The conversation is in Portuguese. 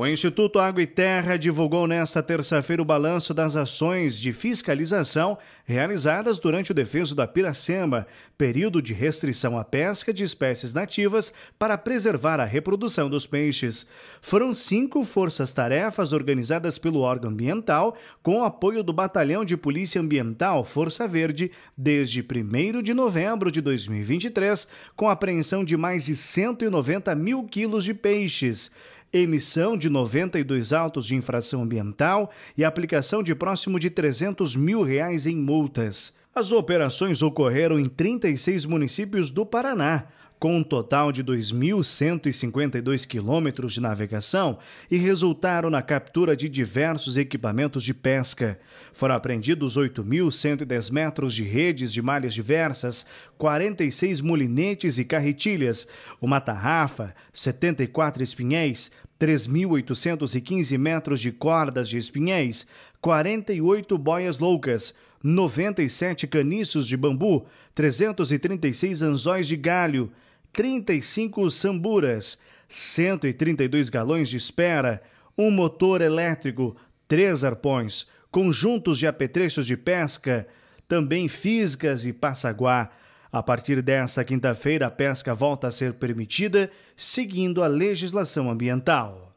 O Instituto Água e Terra divulgou nesta terça-feira o balanço das ações de fiscalização realizadas durante o defeso da Piracema, período de restrição à pesca de espécies nativas para preservar a reprodução dos peixes. Foram cinco forças-tarefas organizadas pelo órgão ambiental, com o apoio do Batalhão de Polícia Ambiental Força Verde, desde 1 de novembro de 2023, com apreensão de mais de 190 mil quilos de peixes emissão de 92 autos de infração ambiental e aplicação de próximo de 300 mil reais em multas. As operações ocorreram em 36 municípios do Paraná, com um total de 2.152 quilômetros de navegação e resultaram na captura de diversos equipamentos de pesca. Foram apreendidos 8.110 metros de redes de malhas diversas, 46 mulinetes e carretilhas, uma tarrafa, 74 espinhéis, 3.815 metros de cordas de espinhéis, 48 boias loucas, 97 caniços de bambu, 336 anzóis de galho, 35 samburas, 132 galões de espera, um motor elétrico, três arpões, conjuntos de apetrechos de pesca, também fisgas e passaguá. A partir dessa quinta-feira, a pesca volta a ser permitida, seguindo a legislação ambiental.